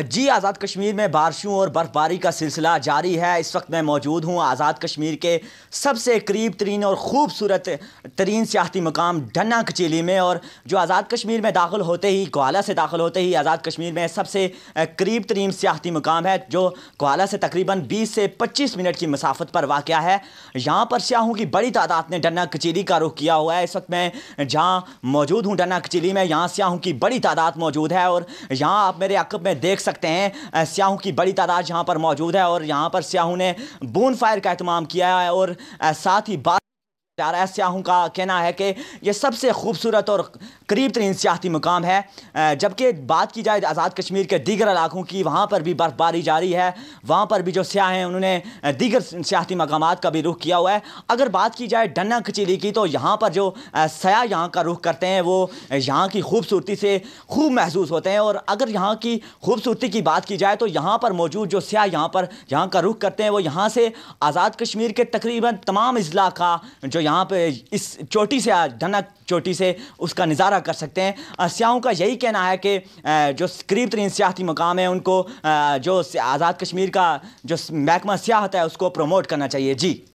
जी आज़ाद कश्मीर में बारिशों और बर्फ़बारी का सिलसिला जारी है इस वक्त मैं मौजूद हूँ आज़ाद कश्मीर के सबसे करीब तरीन और ख़ूबसूरत तरीन सियाती मकाम डन्ना कचेली में और जो आज़ाद कश्मीर में दाखिल होते ही ग्वाला से दाखिल होते ही आज़ाद कश्मीर में सबसे करीब तरीन सियाती मकाम है जो ग्वाला से तकरीबन बीस से पच्चीस मिनट की मसाफत पर वाक़ है यहाँ पर सियाहों की बड़ी तादाद ने डन्ना कचेली का रुख किया हुआ है इस वक्त मैं जहाँ मौजूद हूँ डन्ना कचेली में यहाँ सयाहों की बड़ी तादाद मौजूद है और यहाँ आप मेरे अकब में देख सकते हैं स्याहू की बड़ी तादाद यहाँ पर मौजूद है और यहाँ पर स्याहू ने बोन फायर का अहतमाम किया है और साथ ही बात जा रहा है स्याहू का कहना है कि यह सबसे खूबसूरत और करीब तरीन सियाती मुकाम है जबकि बात की जाए आज़ाद कश्मीर के दीगर इलाकों की वहाँ पर भी बर्फबारी जारी है वहाँ पर भी जो सयाह हैं उन्होंने दीगर सियाती मकाम का भी रुख किया हुआ है अगर बात की जाए डन्ना कचीरी की तो यहाँ पर जो सयाह यहाँ का रुख करते हैं वो यहाँ की खूबसूरती से खूब महसूस होते हैं और अगर यहाँ की खूबसूरती की बात की जाए तो यहाँ पर मौजूद जो सयाह यहाँ पर यहाँ का रुख करते हैं वो यहाँ से आज़ाद कश्मीर के तकरीबन तमाम अजला का जो यहाँ पर इस चोटी से डन्ना चोटी से उसका नज़ारा कर सकते हैं सियाहों का यही कहना है कि जो करीब तरीन सियाती मकाम है उनको जो आज़ाद कश्मीर का जो महकमा सियाहत है उसको प्रमोट करना चाहिए जी